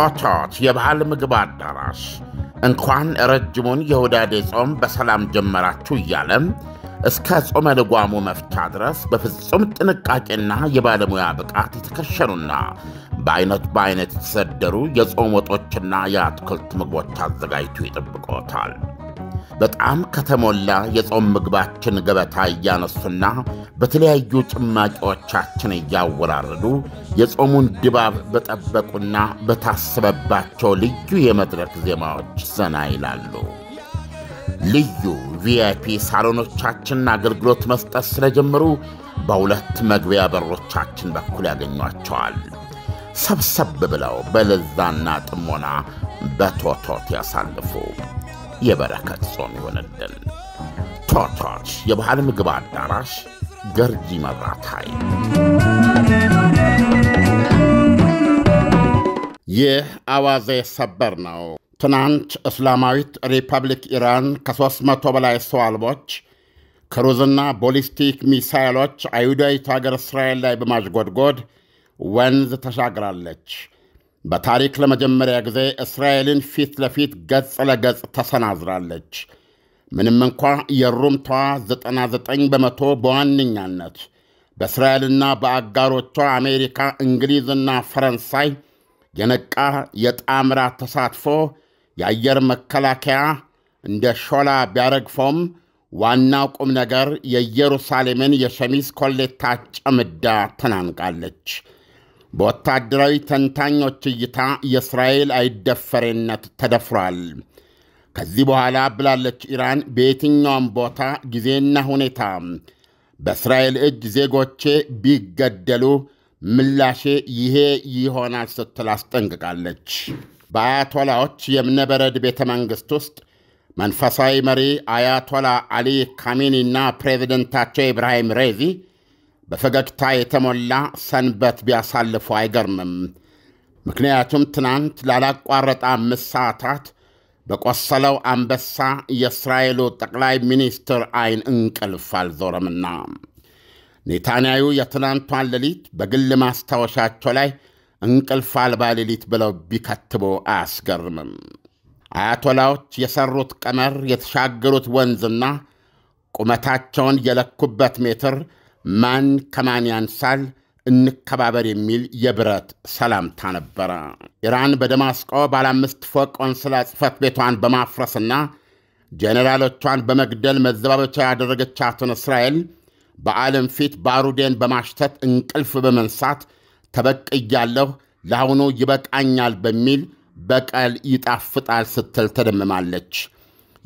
ቾቾት የባህል ምግብ አዳራሽ እንኳን ረጅሙን የሁዳዴ ጾም በሰላም ጀመራችሁ እያለም እስከ ጾመ ልጓሙ መፍቻ ድረስ በፍጹም ጥንቃቄና የባለሙያ ብቃት የተከሸኑና በአይነት በአይነት የተሰደሩ የጾም ወጦችና የአትክልት ምግቦች አዘጋጅቶ ይጠብቆታል። በጣም ከተሞላ የጾም ምግባችን ገበታ እያነሱና በተለያዩ ጭማቂዎቻችን እያወራረዱ የጾሙን ድባብ በጠበቁና በታሰበባቸው ልዩ የመድረክ ዜማዎች ዘና ይላሉ። ልዩ ቪአይፒ ሳሎኖቻችንን አገልግሎት መስጠት ስለጀመሩ በሁለት መግቢያ በሮቻችን በኩል ያገኟቸዋል። ሰብሰብ ብለው በለዛና ጥሞና በቶቶት ያሳልፉ። የበረከት ጾም ይሆንልን። ቶርቶች የባህል ምግብ አዳራሽ ገርጂ መብራት ኃይል። ይህ አዋዜ ሰበር ነው። ትናንት እስላማዊት ሪፐብሊክ ኢራን ከ300 በላይ ሰው አልቦች ክሩዝና ቦሊስቲክ ሚሳይሎች አይሁዳዊት አገር እስራኤል ላይ በማዥጎድጎድ ወንዝ ተሻግራለች። በታሪክ ለመጀመሪያ ጊዜ እስራኤልን ፊት ለፊት ገጽ ለገጽ ተሰናዝራለች። ምንም እንኳ የሩምቷ 99 በመቶ በዋነኛነት በእስራኤልና በአጋሮቿ አሜሪካ፣ እንግሊዝና ፈረንሳይ የነቃ የጣምራ ተሳትፎ የአየር መከላከያ እንደ ሾላ ቢያረግፈውም ዋናው ቁም ነገር የኢየሩሳሌምን የሸሚዝ ኮሌታ ጨምዳ ተናንቃለች። በወታደራዊ ተንታኞች እይታ የእስራኤል አይደፈሬነት ተደፍሯል። ከዚህ በኋላ ብላለች ኢራን፣ በየትኛውም ቦታ ጊዜና ሁኔታ በእስራኤል እጅ ዜጎቼ ቢገደሉ ምላሼ ይሄ ይሆናል ስትል አስጠንቅቃለች። በአያቶላዎች የእብነበረድ ቤተ መንግሥት ውስጥ መንፈሳዊ መሪ አያቶላ አሊ ካሚኒና ፕሬዚደንታቸው ኢብራሂም ሬዚ በፈገግታ የተሞላ ሰንበት ቢያሳልፉ አይገርምም። ምክንያቱም ትናንት ላላቋረጠ አምስት ሰዓታት በቆሰለው አንበሳ የእስራኤሉ ጠቅላይ ሚኒስትር አይን እንቅልፍ አልዞረምና። ኔታንያዩ የትናንቷን ሌሊት በግል ማስታወሻቸው ላይ እንቅልፍ አልባ ሌሊት ብለው ቢከትቦ አያስገርምም። አያቶላዎች የሰሩት ቀመር የተሻገሩት ወንዝና ቁመታቸውን የለኩበት ሜትር ማን ከማን ያንሳል እንከባበር የሚል የብረት ሰላምታ ነበረ። ኢራን በደማስቆ ባለአምስት ፎቅ ቆንስላ ጽህፈት ቤቷን በማፍረስና ጄኔራሎቿን በመግደል መዘባበቻ ያደረገቻትን እስራኤል በዓለም ፊት ባሩዴን በማሽተት እንቅልፍ በመንሳት ተበቅያለሁ፣ ለአሁኑ ይበቃኛል በሚል በቀል ይጣፍጣል ስትል ተደምማለች።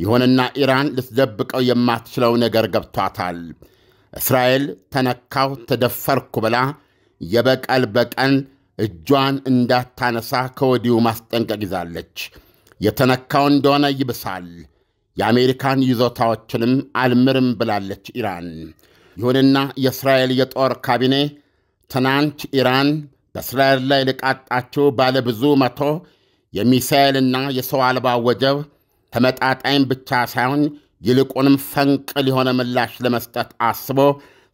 ይሁንና ኢራን ልትደብቀው የማትችለው ነገር ገብቷታል። እስራኤል ተነካሁ፣ ተደፈርኩ ብላ የበቀል በቀል እጇን እንዳታነሳ ከወዲሁ ማስጠንቀቅ ይዛለች። የተነካው እንደሆነ ይብሳል። የአሜሪካን ይዞታዎችንም አልምርም ብላለች ኢራን። ይሁንና የእስራኤል የጦር ካቢኔ ትናንት ኢራን በእስራኤል ላይ ልቃጣችው ባለ ብዙ መቶ የሚሳኤልና የሰው አልባ ወጀብ ተመጣጣኝ ብቻ ሳይሆን ይልቁንም ፈንቅል የሆነ ምላሽ ለመስጠት አስቦ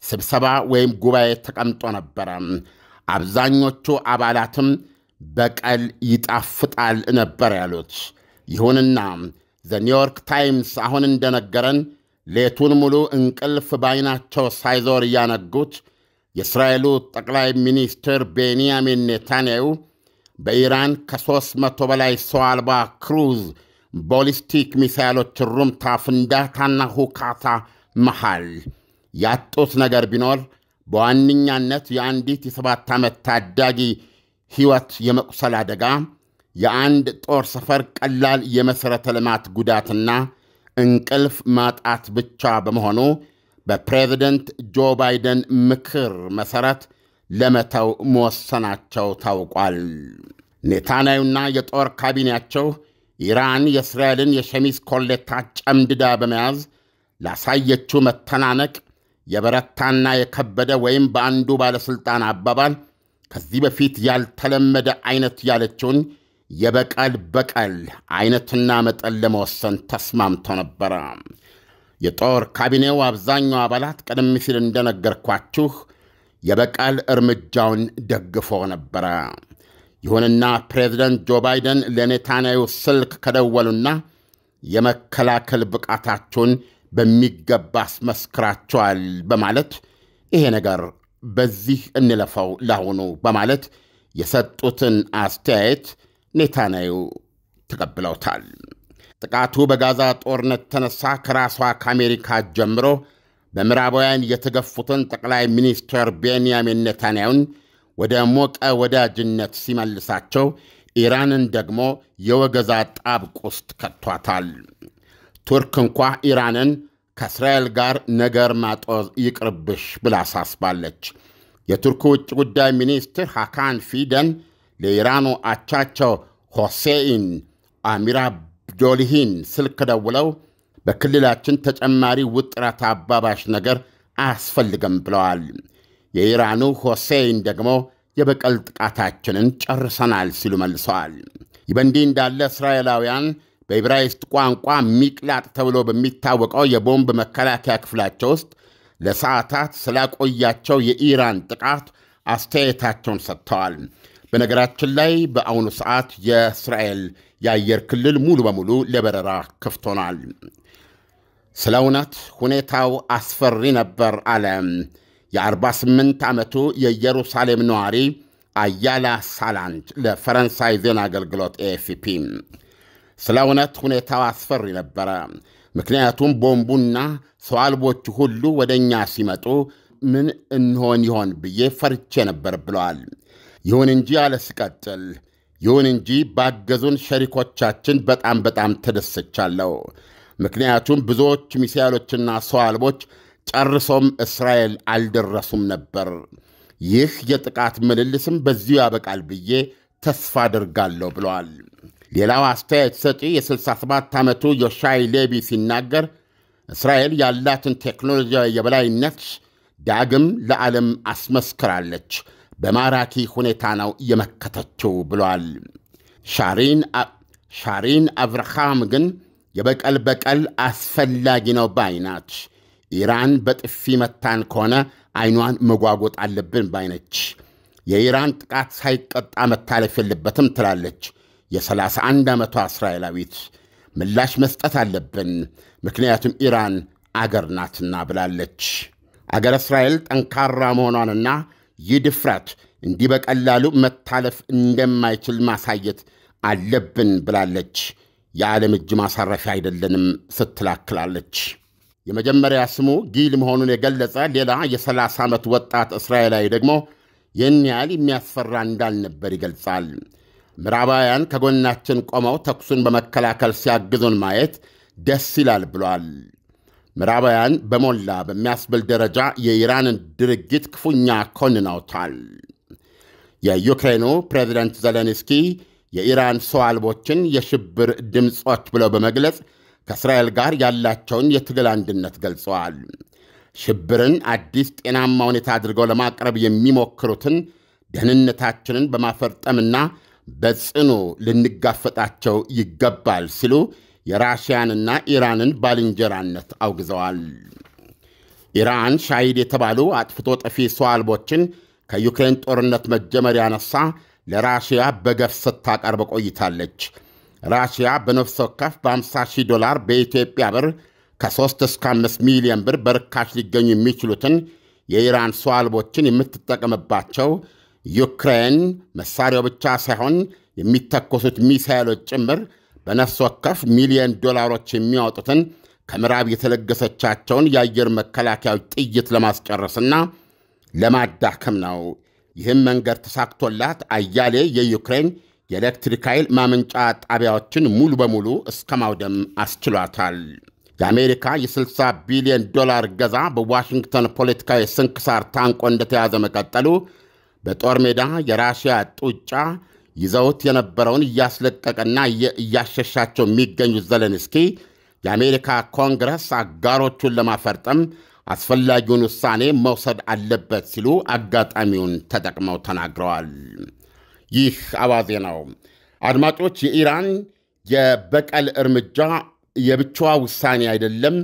ስብሰባ ወይም ጉባኤ ተቀምጦ ነበረ። አብዛኞቹ አባላትም በቀል ይጣፍጣል ነበር ያሉት። ይሁንና ዘ ኒውዮርክ ታይምስ አሁን እንደነገረን ሌቱን ሙሉ እንቅልፍ ባይናቸው ሳይዞር እያነጉት የእስራኤሉ ጠቅላይ ሚኒስትር ቤንያሚን ኔታንያሁ በኢራን ከሦስት መቶ በላይ ሰው አልባ ክሩዝ ቦሊስቲክ ሚሳይሎች ሩምታ፣ ፍንዳታና ሁካታ መሃል ያጡት ነገር ቢኖር በዋነኛነት የአንዲት የሰባት ዓመት ታዳጊ ሕይወት የመቁሰል አደጋ፣ የአንድ ጦር ሰፈር ቀላል የመሠረተ ልማት ጉዳትና እንቅልፍ ማጣት ብቻ በመሆኑ በፕሬዝደንት ጆ ባይደን ምክር መሠረት ለመተው መወሰናቸው ታውቋል። ኔታንያዩና የጦር ካቢኔያቸው ኢራን የእስራኤልን የሸሚዝ ኮሌታ ጨምድዳ በመያዝ ላሳየችው መተናነቅ የበረታና የከበደ ወይም በአንዱ ባለሥልጣን አባባል ከዚህ በፊት ያልተለመደ አይነት ያለችውን የበቀል በቀል አይነትና መጠን ለመወሰን ተስማምቶ ነበረ። የጦር ካቢኔው አብዛኛው አባላት ቀደም ሲል እንደነገርኳችሁ የበቀል እርምጃውን ደግፎ ነበረ። ይሁንና ፕሬዝደንት ጆ ባይደን ለኔታንያዩ ስልክ ከደወሉና የመከላከል ብቃታቸውን በሚገባ አስመስክራቸዋል በማለት ይሄ ነገር በዚህ እንለፈው ላሁኑ በማለት የሰጡትን አስተያየት ኔታንያዩ ተቀብለውታል። ጥቃቱ በጋዛ ጦርነት ተነሳ ከራሷ ከአሜሪካ ጀምሮ በምዕራባውያን የተገፉትን ጠቅላይ ሚኒስትር ቤንያሚን ኔታንያውን ወደ ሞቀ ወዳጅነት ሲመልሳቸው ኢራንን ደግሞ የወገዛ ጣብቅ ውስጥ ከቷታል። ቱርክ እንኳ ኢራንን ከእስራኤል ጋር ነገር ማጦዝ ይቅርብሽ ብላ አሳስባለች። የቱርክ ውጭ ጉዳይ ሚኒስትር ሃካን ፊደን ለኢራኑ አቻቸው ሆሴይን አሚር አብዶልሂን ስልክ ደውለው በክልላችን ተጨማሪ ውጥረት አባባሽ ነገር አያስፈልገም ብለዋል። የኢራኑ ሆሴይን ደግሞ የበቀል ጥቃታችንን ጨርሰናል ሲሉ መልሰዋል። ይህ በእንዲህ እንዳለ እስራኤላውያን በኢብራይስጥ ቋንቋ ሚቅላጥ ተብሎ በሚታወቀው የቦምብ መከላከያ ክፍላቸው ውስጥ ለሰዓታት ስላቆያቸው የኢራን ጥቃት አስተያየታቸውን ሰጥተዋል። በነገራችን ላይ በአሁኑ ሰዓት የእስራኤል የአየር ክልል ሙሉ በሙሉ ለበረራ ክፍቶናል። ስለ እውነት ሁኔታው አስፈሪ ነበር አለ የ48 ዓመቱ የኢየሩሳሌም ነዋሪ አያላ ሳላንድ ለፈረንሳይ ዜና አገልግሎት ኤኤፍፒ ስለ እውነት ሁኔታው አስፈሪ ነበረ። ምክንያቱም ቦምቡና ሰው አልቦቹ ሁሉ ወደ እኛ ሲመጡ ምን እንሆን ይሆን ብዬ ፈርቼ ነበር ብለዋል። ይሁን እንጂ አለ ሲቀጥል፣ ይሁን እንጂ ባገዙን ሸሪኮቻችን በጣም በጣም ተደስቻለሁ። ምክንያቱም ብዙዎች ሚሳይሎችና ሰው አልቦች ጨርሶም እስራኤል አልደረሱም ነበር። ይህ የጥቃት ምልልስም በዚሁ ያበቃል ብዬ ተስፋ አድርጋለሁ ብለዋል። ሌላው አስተያየት ሰጪ የ67 ዓመቱ ዮሻይ ሌቢ ሲናገር እስራኤል ያላትን ቴክኖሎጂያዊ የበላይነት ዳግም ለዓለም አስመስክራለች፣ በማራኪ ሁኔታ ነው የመከተችው ብለዋል። ሻሪን አብርሃም ግን የበቀል በቀል አስፈላጊ ነው ባይ ናች። ኢራን በጥፊ መታን ከሆነ አይኗን መጓጎጥ አለብን ባይነች። የኢራን ጥቃት ሳይቀጣ መታለፍ የለበትም ትላለች የ31 ዓመቷ እስራኤላዊት። ምላሽ መስጠት አለብን ምክንያቱም ኢራን አገር ናትና ብላለች። አገር እስራኤል ጠንካራ መሆኗንና ይህ ድፍረት እንዲህ በቀላሉ መታለፍ እንደማይችል ማሳየት አለብን ብላለች። የዓለም እጅ ማሳረፊያ አይደለንም ስትላክላለች። የመጀመሪያ ስሙ ጊል መሆኑን የገለጸ ሌላ የ30 ዓመት ወጣት እስራኤላዊ ደግሞ ይህን ያህል የሚያስፈራ እንዳልነበር ይገልጻል። ምዕራባውያን ከጎናችን ቆመው ተኩሱን በመከላከል ሲያግዙን ማየት ደስ ይላል ብሏል። ምዕራባውያን በሞላ በሚያስብል ደረጃ የኢራንን ድርጊት ክፉኛ ኮንነውታል። የዩክሬኑ ፕሬዚደንት ዘለንስኪ የኢራን ሰው አልቦችን የሽብር ድምፆች ብለው በመግለጽ ከእስራኤል ጋር ያላቸውን የትግል አንድነት ገልጸዋል። ሽብርን አዲስ ጤናማ ሁኔታ አድርገው ለማቅረብ የሚሞክሩትን ደህንነታችንን በማፈርጠምና በጽኑ ልንጋፈጣቸው ይገባል ሲሉ የራሽያንና ኢራንን ባልንጀራነት አውግዘዋል። ኢራን ሻሂድ የተባሉ አጥፍቶ ጠፊ ሰው አልቦችን ከዩክሬን ጦርነት መጀመሪያ ነሳ ለራሽያ በገፍ ስታቀርብ ቆይታለች። ራሽያ በነፍስ ወከፍ በ50 ሺህ ዶላር በኢትዮጵያ ብር ከ3 እስከ 5 ሚሊዮን ብር በርካሽ ሊገኙ የሚችሉትን የኢራን ሰው አልቦችን የምትጠቀምባቸው ዩክሬን መሳሪያው ብቻ ሳይሆን የሚተኮሱት ሚሳይሎች ጭምር በነፍስ ወከፍ ሚሊዮን ዶላሮች የሚያወጡትን ከምዕራብ የተለገሰቻቸውን የአየር መከላከያዎች ጥይት ለማስጨረስና ለማዳከም ነው። ይህም መንገድ ተሳክቶላት አያሌ የዩክሬን የኤሌክትሪክ ኃይል ማመንጫ ጣቢያዎችን ሙሉ በሙሉ እስከ ማውደም አስችሏታል። የአሜሪካ የ60 ቢሊዮን ዶላር ገዛ በዋሽንግተን ፖለቲካዊ ስንክሳር ታንቆ እንደተያዘ መቀጠሉ በጦር ሜዳ የራሽያ ጡጫ ይዘውት የነበረውን እያስለቀቀና እያሸሻቸው የሚገኙት ዘለንስኪ የአሜሪካ ኮንግረስ አጋሮቹን ለማፈርጠም አስፈላጊውን ውሳኔ መውሰድ አለበት ሲሉ አጋጣሚውን ተጠቅመው ተናግረዋል። ይህ አዋዜ ነው። አድማጮች፣ የኢራን የበቀል እርምጃ የብቻዋ ውሳኔ አይደለም።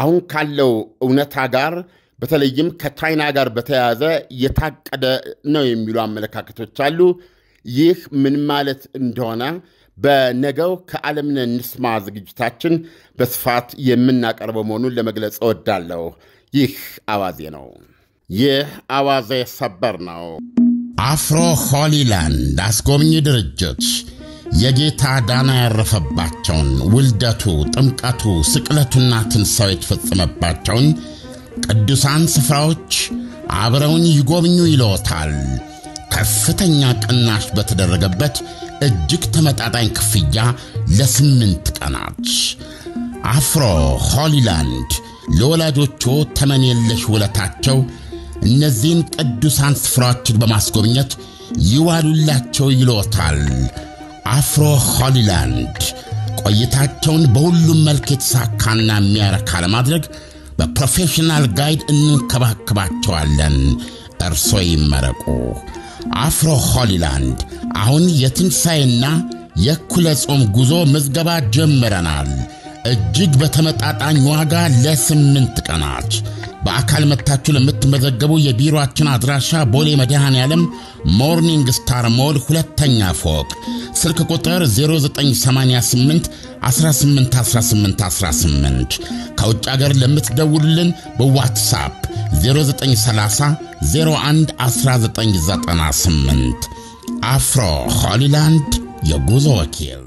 አሁን ካለው እውነታ ጋር በተለይም ከቻይና ጋር በተያያዘ የታቀደ ነው የሚሉ አመለካከቶች አሉ። ይህ ምን ማለት እንደሆነ በነገው ከዓለምነ እንስማ ዝግጅታችን በስፋት የምናቀርበው መሆኑን ለመግለጽ እወዳለሁ። ይህ አዋዜ ነው። ይህ አዋዜ ሰበር ነው። አፍሮ ሆሊላንድ አስጎብኚ ድርጅት የጌታ ዳና ያረፈባቸውን ውልደቱ፣ ጥምቀቱ፣ ስቅለቱና ትንሣኤው የተፈጸመባቸውን ቅዱሳን ስፍራዎች አብረውን ይጎብኙ ይለዎታል። ከፍተኛ ቅናሽ በተደረገበት እጅግ ተመጣጣኝ ክፍያ ለስምንት ቀናት አፍሮ ሆሊላንድ ለወላጆቹ ተመን የለሽ ውለታቸው እነዚህን ቅዱሳን ስፍራዎችን በማስጎብኘት ይዋሉላቸው ይሎታል። አፍሮ ሆሊላንድ ቆይታቸውን በሁሉም መልክ የተሳካና የሚያረካ ለማድረግ በፕሮፌሽናል ጋይድ እንንከባከባቸዋለን። እርሶ ይመረቁ። አፍሮ ሆሊላንድ አሁን የትንሣኤና የእኩለ ጾም ጉዞ ምዝገባ ጀምረናል። እጅግ በተመጣጣኝ ዋጋ ለስምንት ቀናት በአካል መታችሁ ለምትመዘገቡ የቢሮአችን አድራሻ ቦሌ መድኃኔ ዓለም ሞርኒንግ ስታር ሞል ሁለተኛ ፎቅ ስልክ ቁጥር 0988 ከውጭ አገር ለምትደውሉልን በዋትሳፕ 0930 01 1998 አፍሮ ሆሊላንድ የጉዞ ወኪል